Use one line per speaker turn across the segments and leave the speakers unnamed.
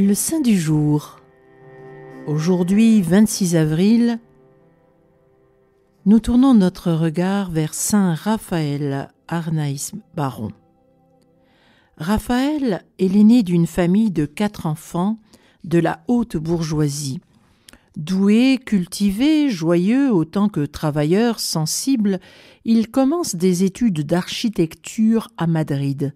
Le saint du jour. Aujourd'hui, 26 avril, nous tournons notre regard vers saint Raphaël Arnaïs Baron. Raphaël est l'aîné d'une famille de quatre enfants de la haute bourgeoisie. Doué, cultivé, joyeux autant que travailleur, sensible, il commence des études d'architecture à Madrid.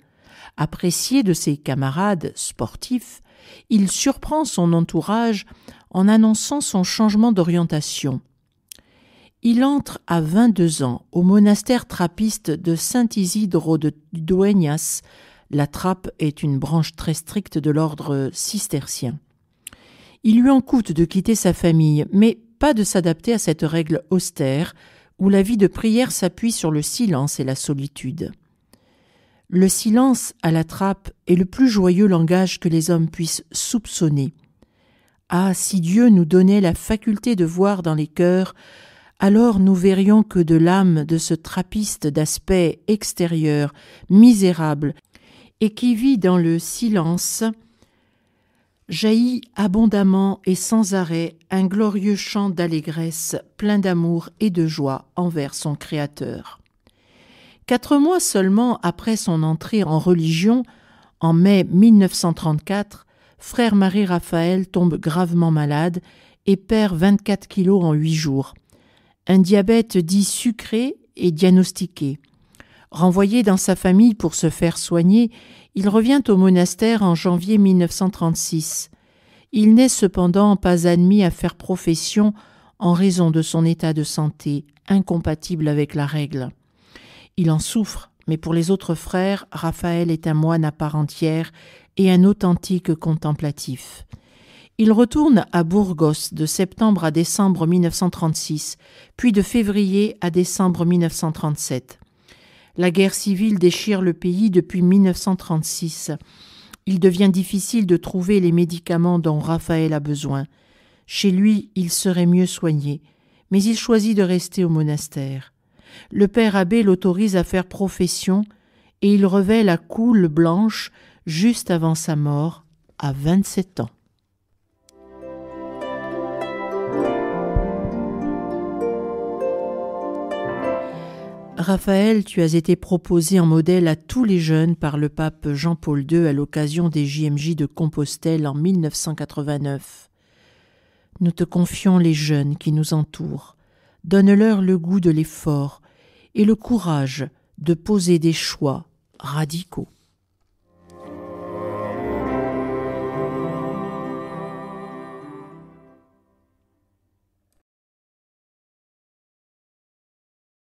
Apprécié de ses camarades sportifs, il surprend son entourage en annonçant son changement d'orientation. Il entre à 22 ans au monastère trappiste de Saint Isidro de Dueñas. La trappe est une branche très stricte de l'ordre cistercien. Il lui en coûte de quitter sa famille, mais pas de s'adapter à cette règle austère où la vie de prière s'appuie sur le silence et la solitude. Le silence à la trappe est le plus joyeux langage que les hommes puissent soupçonner. Ah, si Dieu nous donnait la faculté de voir dans les cœurs, alors nous verrions que de l'âme de ce trappiste d'aspect extérieur, misérable, et qui vit dans le silence, jaillit abondamment et sans arrêt un glorieux chant d'allégresse plein d'amour et de joie envers son Créateur. Quatre mois seulement après son entrée en religion, en mai 1934, frère Marie-Raphaël tombe gravement malade et perd 24 kilos en huit jours. Un diabète dit sucré est diagnostiqué. Renvoyé dans sa famille pour se faire soigner, il revient au monastère en janvier 1936. Il n'est cependant pas admis à faire profession en raison de son état de santé incompatible avec la règle. Il en souffre, mais pour les autres frères, Raphaël est un moine à part entière et un authentique contemplatif. Il retourne à Burgos de septembre à décembre 1936, puis de février à décembre 1937. La guerre civile déchire le pays depuis 1936. Il devient difficile de trouver les médicaments dont Raphaël a besoin. Chez lui, il serait mieux soigné, mais il choisit de rester au monastère. Le père abbé l'autorise à faire profession et il revêt la coule blanche juste avant sa mort, à 27 ans. Raphaël, tu as été proposé en modèle à tous les jeunes par le pape Jean-Paul II à l'occasion des JMJ de Compostelle en 1989. Nous te confions les jeunes qui nous entourent, donne-leur le goût de l'effort et le courage de poser des choix radicaux.